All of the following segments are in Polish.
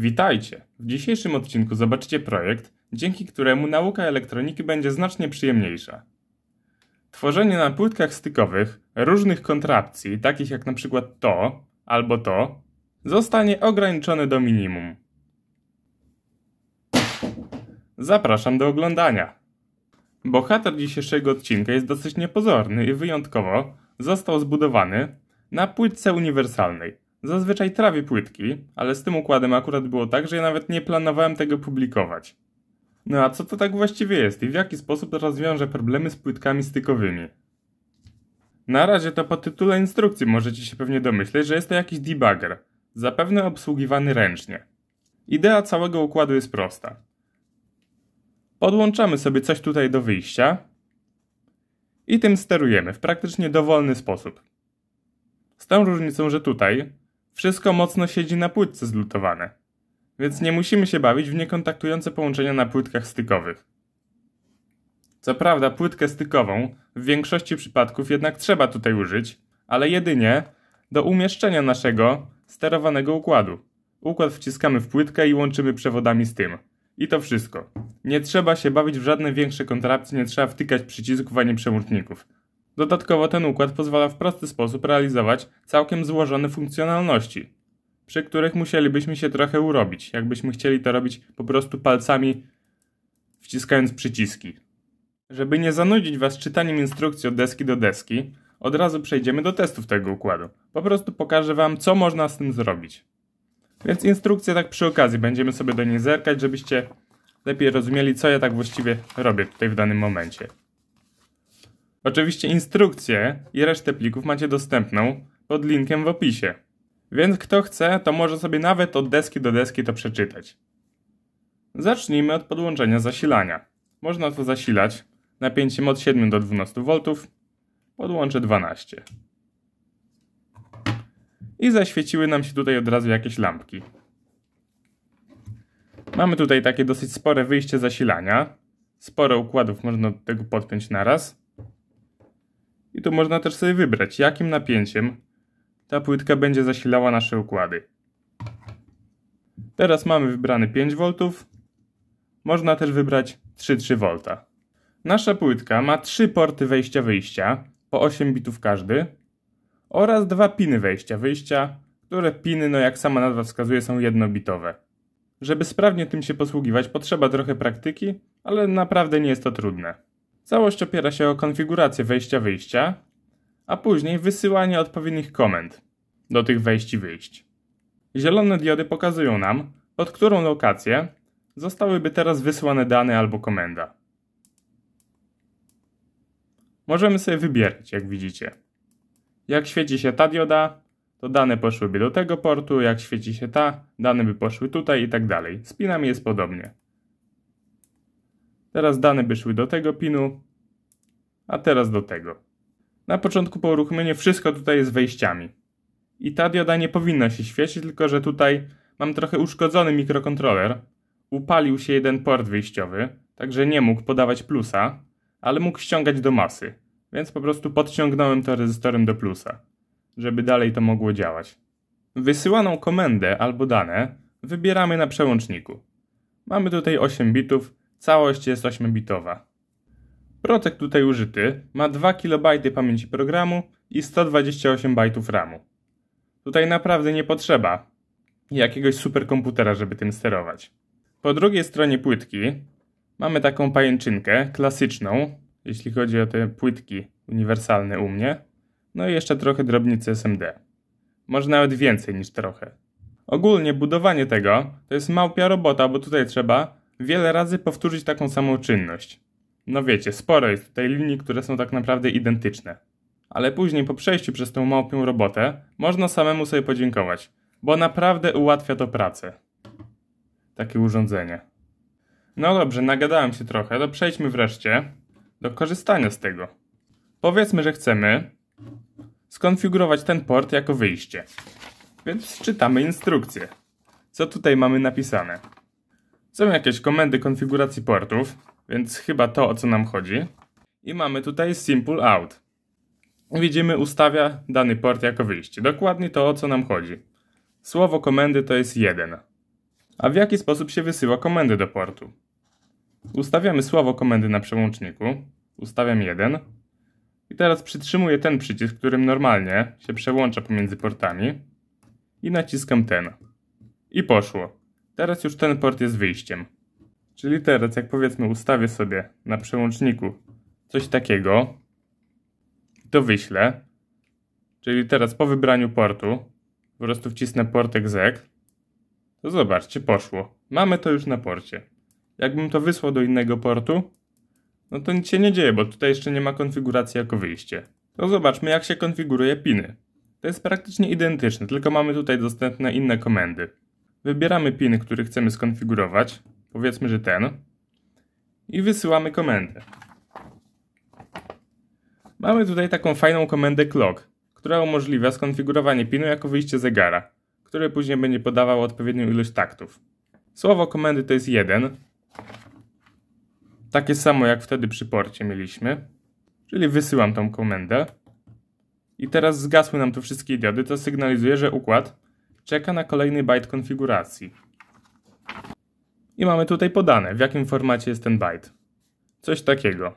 Witajcie! W dzisiejszym odcinku zobaczycie projekt, dzięki któremu nauka elektroniki będzie znacznie przyjemniejsza. Tworzenie na płytkach stykowych różnych kontrapcji, takich jak np. to albo to, zostanie ograniczone do minimum. Zapraszam do oglądania! Bohater dzisiejszego odcinka jest dosyć niepozorny i wyjątkowo został zbudowany na płytce uniwersalnej – Zazwyczaj trawię płytki, ale z tym układem akurat było tak, że ja nawet nie planowałem tego publikować. No a co to tak właściwie jest i w jaki sposób rozwiąże problemy z płytkami stykowymi? Na razie to po tytule instrukcji możecie się pewnie domyśleć, że jest to jakiś debugger, zapewne obsługiwany ręcznie. Idea całego układu jest prosta. Podłączamy sobie coś tutaj do wyjścia i tym sterujemy w praktycznie dowolny sposób. Z tą różnicą, że tutaj wszystko mocno siedzi na płytce zlutowane, więc nie musimy się bawić w niekontaktujące połączenia na płytkach stykowych. Co prawda płytkę stykową w większości przypadków jednak trzeba tutaj użyć, ale jedynie do umieszczenia naszego sterowanego układu. Układ wciskamy w płytkę i łączymy przewodami z tym. I to wszystko. Nie trzeba się bawić w żadne większe kontrapcje, nie trzeba wtykać przycisków ani przełączników. Dodatkowo ten układ pozwala w prosty sposób realizować całkiem złożone funkcjonalności, przy których musielibyśmy się trochę urobić, jakbyśmy chcieli to robić po prostu palcami wciskając przyciski. Żeby nie zanudzić Was czytaniem instrukcji od deski do deski, od razu przejdziemy do testów tego układu. Po prostu pokażę Wam, co można z tym zrobić. Więc instrukcję tak przy okazji, będziemy sobie do niej zerkać, żebyście lepiej rozumieli, co ja tak właściwie robię tutaj w danym momencie. Oczywiście instrukcję i resztę plików macie dostępną pod linkiem w opisie. Więc kto chce, to może sobie nawet od deski do deski to przeczytać. Zacznijmy od podłączenia zasilania. Można to zasilać napięciem od 7 do 12 V, podłączę 12. I zaświeciły nam się tutaj od razu jakieś lampki. Mamy tutaj takie dosyć spore wyjście zasilania. Sporo układów można do tego podpiąć naraz. I tu można też sobie wybrać, jakim napięciem ta płytka będzie zasilała nasze układy. Teraz mamy wybrany 5V. Można też wybrać 3,3 v Nasza płytka ma 3 porty wejścia-wyjścia, po 8 bitów każdy, oraz dwa piny wejścia-wyjścia, które piny, no jak sama nazwa wskazuje, są jednobitowe. Żeby sprawnie tym się posługiwać, potrzeba trochę praktyki, ale naprawdę nie jest to trudne. Całość opiera się o konfigurację wejścia-wyjścia, a później wysyłanie odpowiednich komend do tych wejść i wyjść. Zielone diody pokazują nam, pod którą lokację zostałyby teraz wysłane dane albo komenda. Możemy sobie wybierać, jak widzicie. Jak świeci się ta dioda, to dane poszłyby do tego portu, jak świeci się ta, dane by poszły tutaj i tak dalej. Z pinami jest podobnie. Teraz dane by szły do tego pinu, a teraz do tego. Na początku po uruchomieniu wszystko tutaj jest wejściami. I ta dioda nie powinna się świecić, tylko że tutaj mam trochę uszkodzony mikrokontroler. Upalił się jeden port wyjściowy, także nie mógł podawać plusa, ale mógł ściągać do masy. Więc po prostu podciągnąłem to rezystorem do plusa, żeby dalej to mogło działać. Wysyłaną komendę albo dane wybieramy na przełączniku. Mamy tutaj 8 bitów, Całość jest 8-bitowa. Protek tutaj użyty ma 2 KB pamięci programu i 128 bajtów RAMu. Tutaj naprawdę nie potrzeba jakiegoś superkomputera, żeby tym sterować. Po drugiej stronie płytki mamy taką pajęczynkę klasyczną, jeśli chodzi o te płytki uniwersalne u mnie. No i jeszcze trochę drobnicy SMD. Może nawet więcej niż trochę. Ogólnie budowanie tego to jest małpia robota, bo tutaj trzeba wiele razy powtórzyć taką samą czynność. No wiecie, sporo jest tutaj linii, które są tak naprawdę identyczne. Ale później po przejściu przez tą małpią robotę można samemu sobie podziękować, bo naprawdę ułatwia to pracę. Takie urządzenie. No dobrze, nagadałem się trochę, to przejdźmy wreszcie do korzystania z tego. Powiedzmy, że chcemy skonfigurować ten port jako wyjście. Więc czytamy instrukcję. Co tutaj mamy napisane? Są jakieś komendy konfiguracji portów, więc chyba to o co nam chodzi. I mamy tutaj simple out. Widzimy ustawia dany port jako wyjście. Dokładnie to o co nam chodzi. Słowo komendy to jest 1. A w jaki sposób się wysyła komendy do portu? Ustawiamy słowo komendy na przełączniku. Ustawiam 1. I teraz przytrzymuję ten przycisk, którym normalnie się przełącza pomiędzy portami. I naciskam ten. I poszło. Teraz już ten port jest wyjściem. Czyli teraz, jak powiedzmy, ustawię sobie na przełączniku coś takiego, to wyślę. Czyli teraz po wybraniu portu, po prostu wcisnę port exec, to zobaczcie, poszło. Mamy to już na porcie. Jakbym to wysłał do innego portu, no to nic się nie dzieje, bo tutaj jeszcze nie ma konfiguracji jako wyjście. To zobaczmy, jak się konfiguruje piny. To jest praktycznie identyczne, tylko mamy tutaj dostępne inne komendy. Wybieramy pin, który chcemy skonfigurować, powiedzmy, że ten, i wysyłamy komendę. Mamy tutaj taką fajną komendę clock, która umożliwia skonfigurowanie pinu jako wyjście zegara, które później będzie podawał odpowiednią ilość taktów. Słowo komendy to jest 1, takie samo jak wtedy przy porcie mieliśmy, czyli wysyłam tą komendę. I teraz zgasły nam tu wszystkie diody, to sygnalizuje, że układ czeka na kolejny byte konfiguracji. I mamy tutaj podane, w jakim formacie jest ten byte. Coś takiego.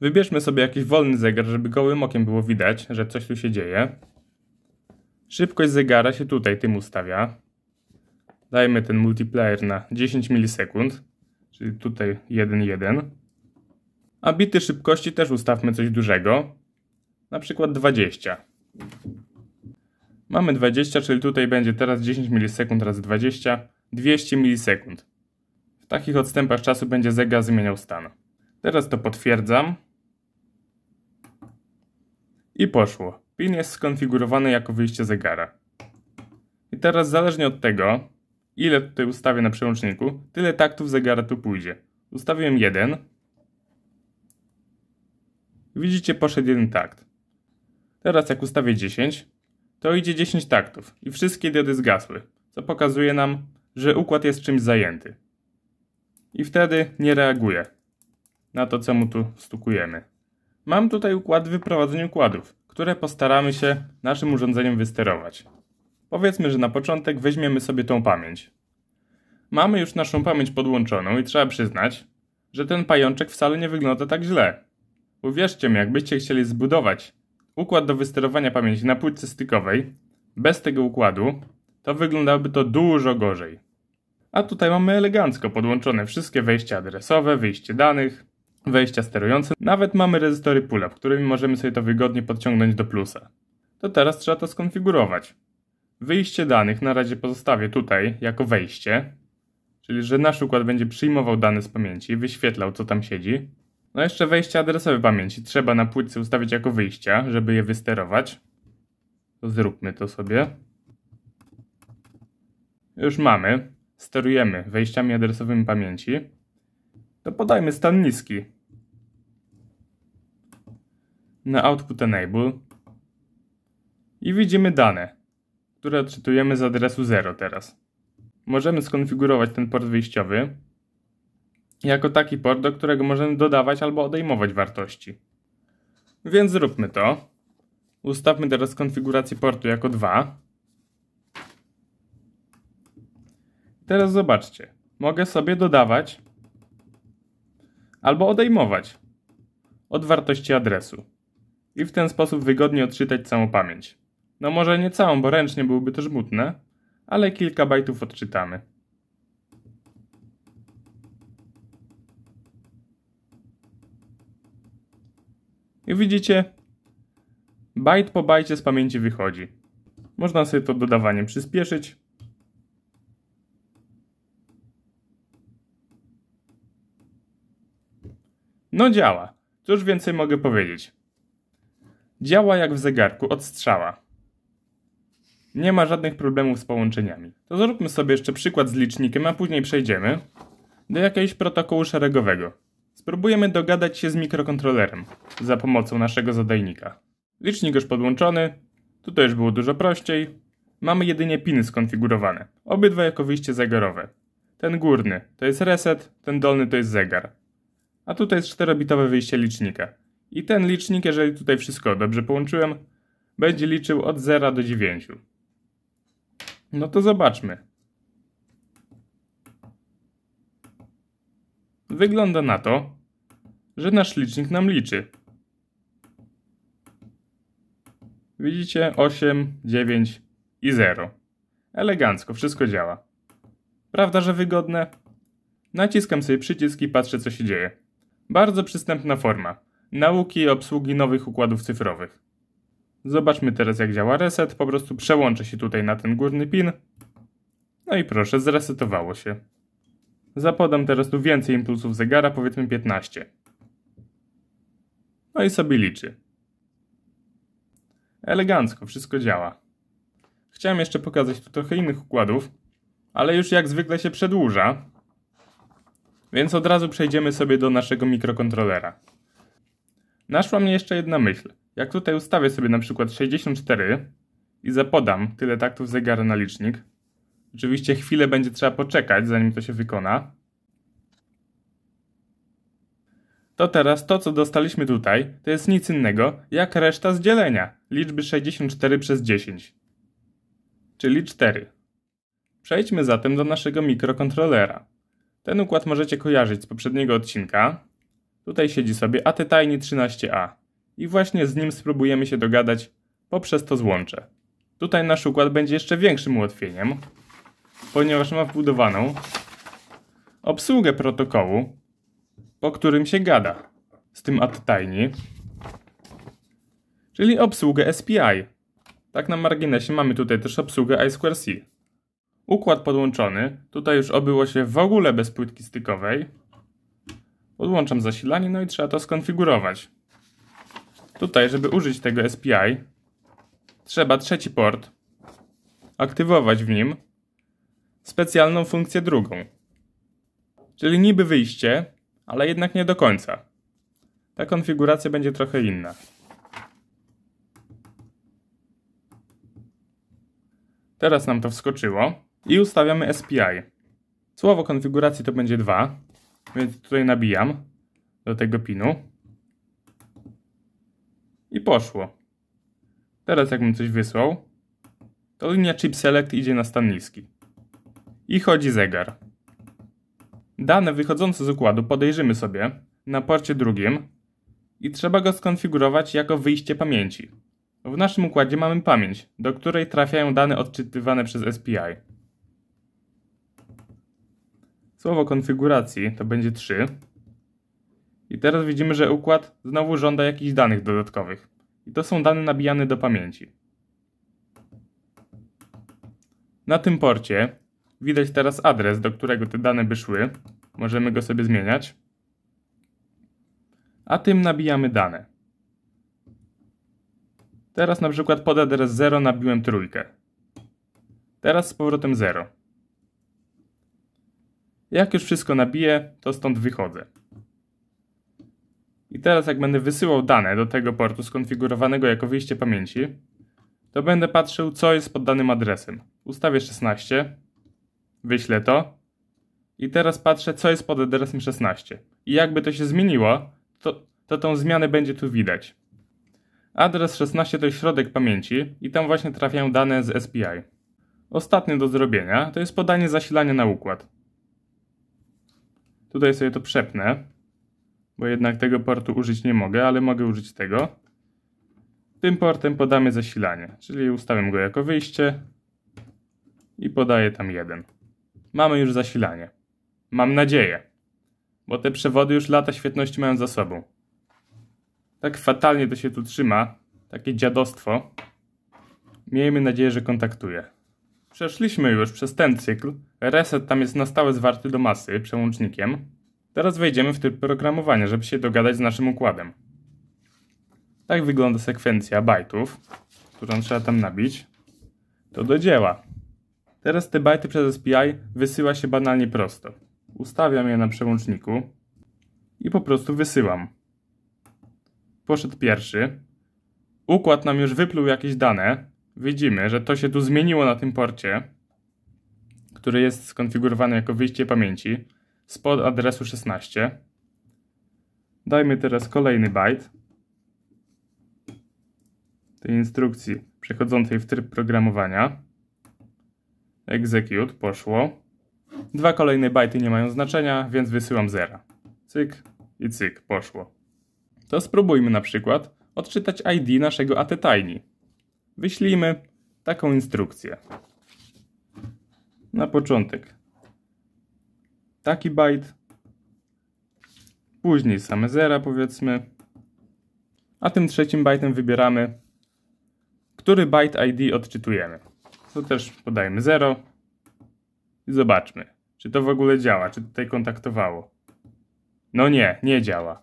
Wybierzmy sobie jakiś wolny zegar, żeby gołym okiem było widać, że coś tu się dzieje. Szybkość zegara się tutaj tym ustawia. Dajmy ten multiplier na 10 milisekund, czyli tutaj 1,1. A bity szybkości też ustawmy coś dużego, na przykład 20. Mamy 20, czyli tutaj będzie teraz 10 milisekund razy 20, 200 milisekund. W takich odstępach czasu będzie zegar zmieniał stan. Teraz to potwierdzam. I poszło. Pin jest skonfigurowany jako wyjście zegara. I teraz zależnie od tego, ile tutaj ustawię na przełączniku, tyle taktów zegara tu pójdzie. Ustawiłem jeden. Widzicie, poszedł jeden takt. Teraz jak ustawię 10, to idzie 10 taktów i wszystkie diody zgasły, co pokazuje nam, że układ jest czymś zajęty. I wtedy nie reaguje na to, co mu tu stukujemy. Mam tutaj układ wyprowadzenia układów, które postaramy się naszym urządzeniem wysterować. Powiedzmy, że na początek weźmiemy sobie tą pamięć. Mamy już naszą pamięć podłączoną i trzeba przyznać, że ten pajączek wcale nie wygląda tak źle. Uwierzcie mi, jakbyście chcieli zbudować układ do wysterowania pamięci na płytce stykowej, bez tego układu, to wyglądałoby to dużo gorzej. A tutaj mamy elegancko podłączone wszystkie wejścia adresowe, wyjście danych, wejścia sterujące. Nawet mamy rezystory pull-up, którymi możemy sobie to wygodnie podciągnąć do plusa. To teraz trzeba to skonfigurować. Wyjście danych na razie pozostawię tutaj jako wejście, czyli że nasz układ będzie przyjmował dane z pamięci, wyświetlał co tam siedzi, no jeszcze wejście adresowe pamięci. Trzeba na płytce ustawić jako wyjścia, żeby je wysterować. To zróbmy to sobie. Już mamy. Sterujemy wejściami adresowymi pamięci. To podajmy stan niski. Na output enable. I widzimy dane, które odczytujemy z adresu 0 teraz. Możemy skonfigurować ten port wyjściowy jako taki port, do którego możemy dodawać albo odejmować wartości. Więc zróbmy to. Ustawmy teraz konfigurację portu jako 2. Teraz zobaczcie. Mogę sobie dodawać albo odejmować od wartości adresu. I w ten sposób wygodnie odczytać całą pamięć. No może nie całą, bo ręcznie byłoby to żmudne, ale kilka bajtów odczytamy. I widzicie, byte po bajcie z pamięci wychodzi. Można sobie to dodawaniem przyspieszyć. No działa. Cóż więcej mogę powiedzieć? Działa jak w zegarku, od strzała. Nie ma żadnych problemów z połączeniami. To zróbmy sobie jeszcze przykład z licznikiem, a później przejdziemy do jakiegoś protokołu szeregowego. Spróbujemy dogadać się z mikrokontrolerem za pomocą naszego zadajnika. Licznik już podłączony, tutaj już było dużo prościej. Mamy jedynie piny skonfigurowane, obydwa jako wyjście zegarowe. Ten górny to jest reset, ten dolny to jest zegar. A tutaj jest 4-bitowe wyjście licznika. I ten licznik, jeżeli tutaj wszystko dobrze połączyłem, będzie liczył od 0 do 9. No to zobaczmy. Wygląda na to, że nasz licznik nam liczy. Widzicie? 8, 9 i 0. Elegancko, wszystko działa. Prawda, że wygodne? Naciskam sobie przycisk i patrzę, co się dzieje. Bardzo przystępna forma. Nauki i obsługi nowych układów cyfrowych. Zobaczmy teraz, jak działa reset. Po prostu przełączę się tutaj na ten górny pin. No i proszę, zresetowało się. Zapodam teraz tu więcej impulsów zegara, powiedzmy 15. No i sobie liczy. Elegancko, wszystko działa. Chciałem jeszcze pokazać tu trochę innych układów, ale już jak zwykle się przedłuża, więc od razu przejdziemy sobie do naszego mikrokontrolera. Naszła mnie jeszcze jedna myśl. Jak tutaj ustawię sobie na przykład 64 i zapodam tyle taktów zegara na licznik, oczywiście chwilę będzie trzeba poczekać zanim to się wykona, To teraz to, co dostaliśmy tutaj, to jest nic innego, jak reszta z dzielenia liczby 64 przez 10, czyli 4. Przejdźmy zatem do naszego mikrokontrolera. Ten układ możecie kojarzyć z poprzedniego odcinka. Tutaj siedzi sobie ATTiny 13A i właśnie z nim spróbujemy się dogadać poprzez to złącze. Tutaj nasz układ będzie jeszcze większym ułatwieniem, ponieważ ma wbudowaną obsługę protokołu, po którym się gada z tym AdTiny, czyli obsługę SPI. Tak na marginesie mamy tutaj też obsługę I2C. Układ podłączony, tutaj już obyło się w ogóle bez płytki stykowej. Podłączam zasilanie, no i trzeba to skonfigurować. Tutaj, żeby użyć tego SPI, trzeba trzeci port, aktywować w nim specjalną funkcję drugą. Czyli niby wyjście, ale jednak nie do końca. Ta konfiguracja będzie trochę inna. Teraz nam to wskoczyło i ustawiamy SPI. Słowo konfiguracji to będzie 2, więc tutaj nabijam do tego pinu. I poszło. Teraz jakbym coś wysłał, to linia chip select idzie na stan niski. I chodzi zegar dane wychodzące z układu podejrzymy sobie na porcie drugim i trzeba go skonfigurować jako wyjście pamięci. W naszym układzie mamy pamięć, do której trafiają dane odczytywane przez SPI. Słowo konfiguracji to będzie 3. I teraz widzimy, że układ znowu żąda jakichś danych dodatkowych. I to są dane nabijane do pamięci. Na tym porcie widać teraz adres, do którego te dane by szły. Możemy go sobie zmieniać. A tym nabijamy dane. Teraz na przykład pod adres 0 nabiłem trójkę. Teraz z powrotem 0. Jak już wszystko nabiję, to stąd wychodzę. I teraz jak będę wysyłał dane do tego portu skonfigurowanego jako wyjście pamięci, to będę patrzył co jest pod danym adresem. Ustawię 16, wyślę to i teraz patrzę, co jest pod adresem 16. I jakby to się zmieniło, to, to tą zmianę będzie tu widać. Adres 16 to jest środek pamięci i tam właśnie trafiają dane z SPI. Ostatnie do zrobienia to jest podanie zasilania na układ. Tutaj sobie to przepnę, bo jednak tego portu użyć nie mogę, ale mogę użyć tego. Tym portem podamy zasilanie, czyli ustawiam go jako wyjście i podaję tam jeden mamy już zasilanie. Mam nadzieję, bo te przewody już lata świetności mają za sobą. Tak fatalnie to się tu trzyma, takie dziadostwo. Miejmy nadzieję, że kontaktuje. Przeszliśmy już przez ten cykl. Reset tam jest na stałe zwarty do masy przełącznikiem. Teraz wejdziemy w tryb programowania, żeby się dogadać z naszym układem. Tak wygląda sekwencja bajtów, którą trzeba tam nabić. To do dzieła. Teraz te bajty przez SPI wysyła się banalnie prosto. Ustawiam je na przełączniku i po prostu wysyłam. Poszedł pierwszy. Układ nam już wypluł jakieś dane. Widzimy, że to się tu zmieniło na tym porcie, który jest skonfigurowany jako wyjście pamięci spod adresu 16. Dajmy teraz kolejny byte tej instrukcji przechodzącej w tryb programowania execute, poszło. Dwa kolejne bajty nie mają znaczenia, więc wysyłam zera. Cyk i cyk, poszło. To spróbujmy na przykład odczytać ID naszego ATTiny. Wyślijmy taką instrukcję. Na początek taki bajt, później same zera powiedzmy, a tym trzecim bajtem wybieramy, który byte ID odczytujemy to też podajemy 0 i zobaczmy, czy to w ogóle działa, czy tutaj kontaktowało. No nie, nie działa.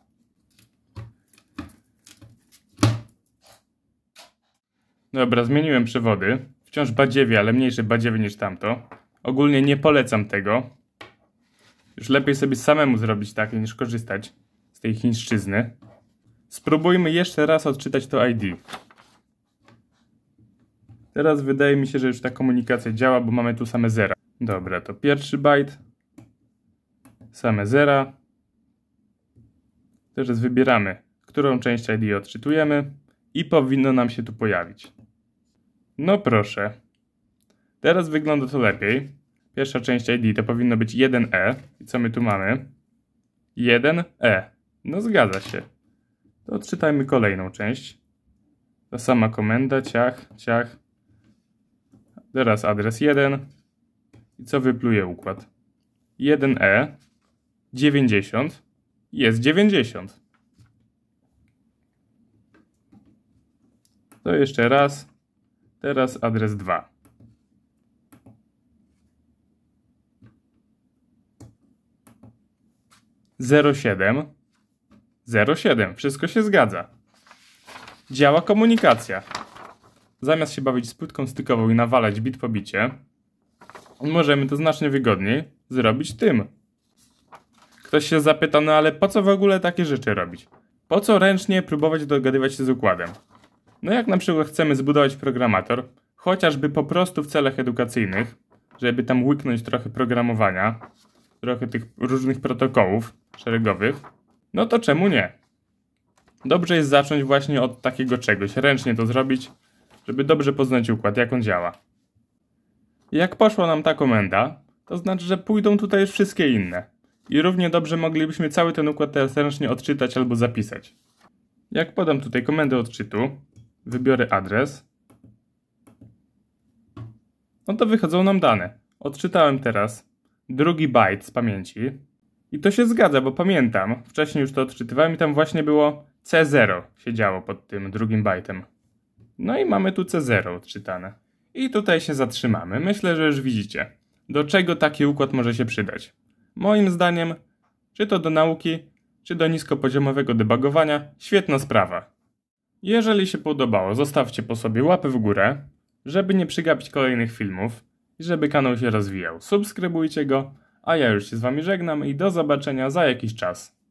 Dobra, zmieniłem przewody. Wciąż badziewie, ale mniejsze badziewie niż tamto. Ogólnie nie polecam tego. Już lepiej sobie samemu zrobić takie niż korzystać z tej chińszczyzny. Spróbujmy jeszcze raz odczytać to ID. Teraz wydaje mi się, że już ta komunikacja działa, bo mamy tu same zera. Dobra, to pierwszy byte, same zera. Teraz wybieramy, którą część ID odczytujemy i powinno nam się tu pojawić. No proszę. Teraz wygląda to lepiej. Pierwsza część ID to powinno być 1E. I co my tu mamy? 1E. No zgadza się. To odczytajmy kolejną część. Ta sama komenda, ciach, ciach, Teraz adres 1. I co wypluje układ? 1e 90 jest 90. To jeszcze raz. Teraz adres 2. Zero siedem, zero siedem. Wszystko się zgadza. Działa komunikacja. Zamiast się bawić z płytką stykową i nawalać bit po bicie, możemy to znacznie wygodniej zrobić tym. Ktoś się zapyta, no ale po co w ogóle takie rzeczy robić? Po co ręcznie próbować dogadywać się z układem? No jak na przykład chcemy zbudować programator, chociażby po prostu w celach edukacyjnych, żeby tam łyknąć trochę programowania, trochę tych różnych protokołów szeregowych, no to czemu nie? Dobrze jest zacząć właśnie od takiego czegoś, ręcznie to zrobić, żeby dobrze poznać układ, jak on działa. Jak poszła nam ta komenda, to znaczy, że pójdą tutaj już wszystkie inne. I równie dobrze moglibyśmy cały ten układ teraz ręcznie odczytać albo zapisać. Jak podam tutaj komendę odczytu, wybiorę adres, no to wychodzą nam dane. Odczytałem teraz drugi byte z pamięci i to się zgadza, bo pamiętam, wcześniej już to odczytywałem i tam właśnie było C0 się działo pod tym drugim bajtem. No i mamy tu C0 odczytane. I tutaj się zatrzymamy. Myślę, że już widzicie, do czego taki układ może się przydać. Moim zdaniem, czy to do nauki, czy do niskopoziomowego debugowania, świetna sprawa. Jeżeli się podobało, zostawcie po sobie łapy w górę, żeby nie przygapić kolejnych filmów i żeby kanał się rozwijał. Subskrybujcie go, a ja już się z Wami żegnam i do zobaczenia za jakiś czas.